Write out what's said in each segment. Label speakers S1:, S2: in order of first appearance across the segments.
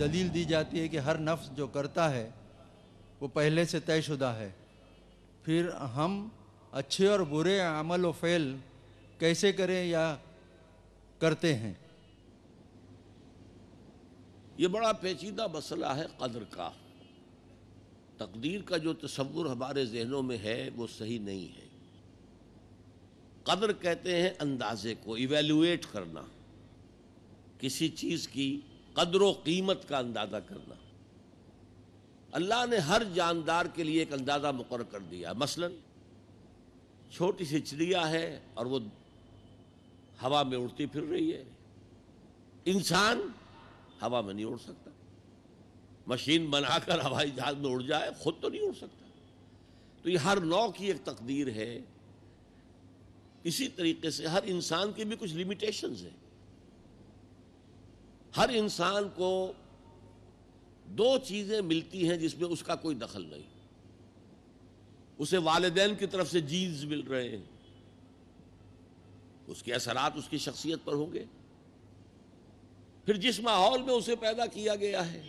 S1: दलील दी जाती है कि हर नफ्स जो करता है वो पहले से तयशुदा है फिर हम अच्छे और बुरे अमल व फ़ैल कैसे करें या करते हैं ये बड़ा पेचीदा मसला है कदर का तकदीर का जो तस्वुर हमारे जहनों में है वो सही नहीं है कदर कहते हैं अंदाजे को इवेलुएट करना किसी चीज़ की कदर कीमत का अंदाज़ा करना अल्लाह ने हर जानदार के लिए एक अंदाज़ा मुकर कर दिया मसलन छोटी सी चिड़िया है और वो हवा में उड़ती फिर रही है इंसान हवा में नहीं उड़ सकता मशीन बनाकर हवाई जहाज में उड़ जाए खुद तो नहीं उड़ सकता तो ये हर नौ की एक तकदीर है इसी तरीके से हर इंसान के भी कुछ लिमिटेशंस हैं हर इंसान को दो चीज़ें मिलती हैं जिसमें उसका कोई दखल नहीं उसे वालदेन की तरफ से जीन्स मिल रहे हैं उसके असरात उसकी शख्सियत पर होंगे फिर जिस माहौल में उसे पैदा किया गया है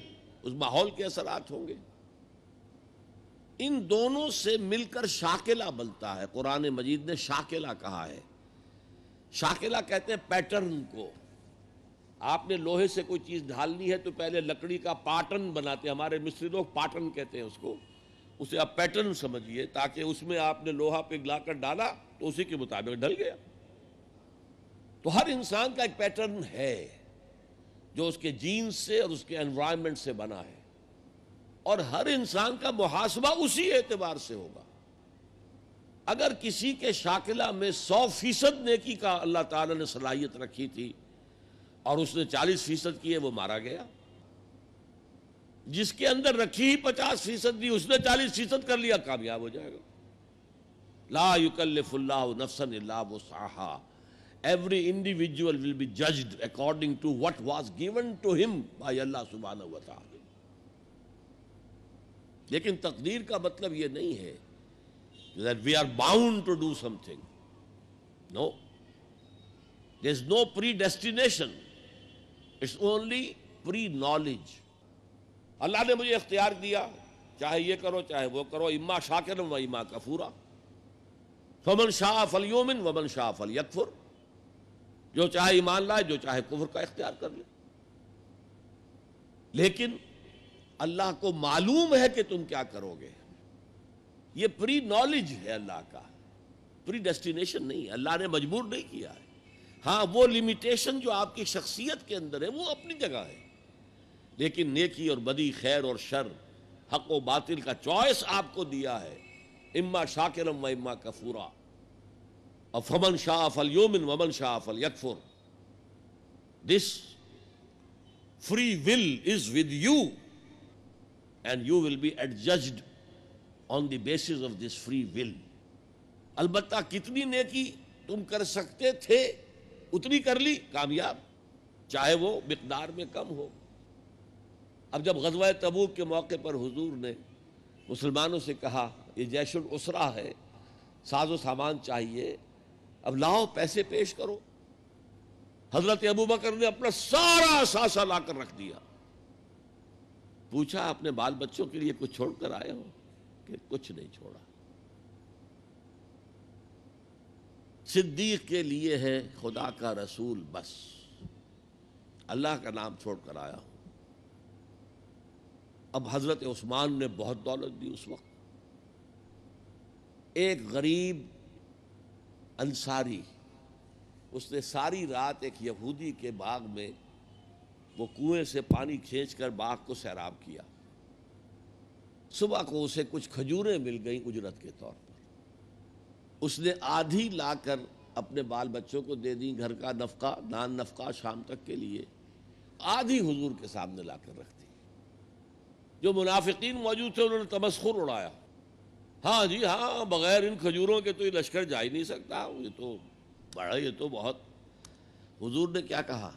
S1: उस माहौल के असरात होंगे इन दोनों से मिलकर शाकिला बनता है कुरान मजीद ने शाकिला कहा है शाकिला कहते हैं पैटर्न को आपने लोहे से कोई चीज़ ढालनी है तो पहले लकड़ी का पाटन बनाते हैं हमारे मिस्त्री लोग पाटन कहते हैं उसको उसे आप पैटर्न समझिए ताकि उसमें आपने लोहा पिघला कर डाला तो उसी के मुताबिक ढल गया तो हर इंसान का एक पैटर्न है जो उसके जीन्स से और उसके एनवायरमेंट से बना है और हर इंसान का मुहासबा उसी एतबार से होगा अगर किसी के शाकिला में सौ फीसद नेकी का अल्लाह ताला ने सलाहियत रखी थी और उसने 40 फीसद किए वो मारा गया जिसके अंदर रखी ही 50 फीसद दी उसने 40 फीसद कर लिया कामयाब हो जाएगा ला युकल्लफुल्ला नफसन वो साहा every individual will be judged according to what was given to him by Allah सुबहान लेकिन तकदीर का मतलब ये नहीं है that we are bound to do something no is no pre destination it's only pre knowledge Allah ने मुझे इख्तियार दिया चाहे ये करो चाहे वो करो इम्मा शाकिर व इम्मा कफूरा फमन शाह फलयोमिन वमन शाह फल यकफुर जो चाहे ईमान लाए जो चाहे कुफर का इख्तियार कर ले लेकिन अल्लाह को मालूम है कि तुम क्या करोगे ये प्री नॉलेज है अल्लाह का प्री डेस्टिनेशन नहीं है अल्लाह ने मजबूर नहीं किया है हाँ वो लिमिटेशन जो आपकी शख्सियत के अंदर है वो अपनी जगह है लेकिन नेकी और बदी खैर और शर हक व बातिल का चॉइस आपको दिया है इम्मा शाकिरम व इम्मा कफूरा और फमन शाह फल योमिन वमन शाह फल यकफुर this free will is with you and you will be adjusted on the basis of this free will अलबत्ता कितनी नेकी तुम कर सकते थे उतनी कर ली कामयाब चाहे वो मकदार में कम हो अब जब गजवा तबूक के मौके पर हुजूर ने मुसलमानों से कहा ये जैशुल उसरा है साजो सामान चाहिए अब लाओ पैसे पेश करो हजरत अबू बकर ने अपना सारा सासा लाकर रख दिया पूछा अपने बाल बच्चों के लिए कुछ छोड़कर आए हो कि कुछ नहीं छोड़ा सिद्दीक के लिए है खुदा का रसूल बस अल्लाह का नाम छोड़ कर आया हूं अब हज़रत उस्मान ने बहुत दौलत दी उस वक्त एक गरीब अंसारी उसने सारी रात एक यहूदी के बाग में वो कुएं से पानी खींच कर बाग को सैराब किया सुबह को उसे कुछ खजूरें मिल गई उजरत के तौर पर उसने आधी लाकर अपने बाल बच्चों को दे दी घर का नफका नान नफका शाम तक के लिए आधी हुजूर के सामने लाकर रख दी जो मुनाफिकीन मौजूद थे उन्होंने तमस्खुर उड़ाया हाँ जी हाँ बगैर इन खजूरों के तो ये लश्कर जा ही नहीं सकता ये तो बड़ा ये तो बहुत हुजूर ने क्या कहा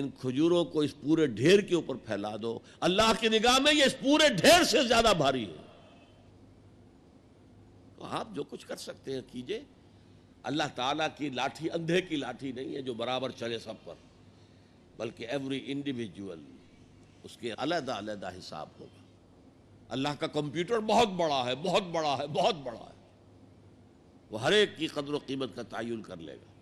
S1: इन खजूरों को इस पूरे ढेर के ऊपर फैला दो अल्लाह की निगाह में ये इस पूरे ढेर से ज़्यादा भारी है तो आप जो कुछ कर सकते हैं कीजिए अल्लाह ताला की लाठी अंधे की लाठी नहीं है जो बराबर चले सब पर बल्कि एवरी इंडिविजुअल उसके अलहदा अलहदा हिसाब होगा अल्लाह का कंप्यूटर बहुत बड़ा है बहुत बड़ा है बहुत बड़ा है वो हर एक की कदर कीमत का तयन कर लेगा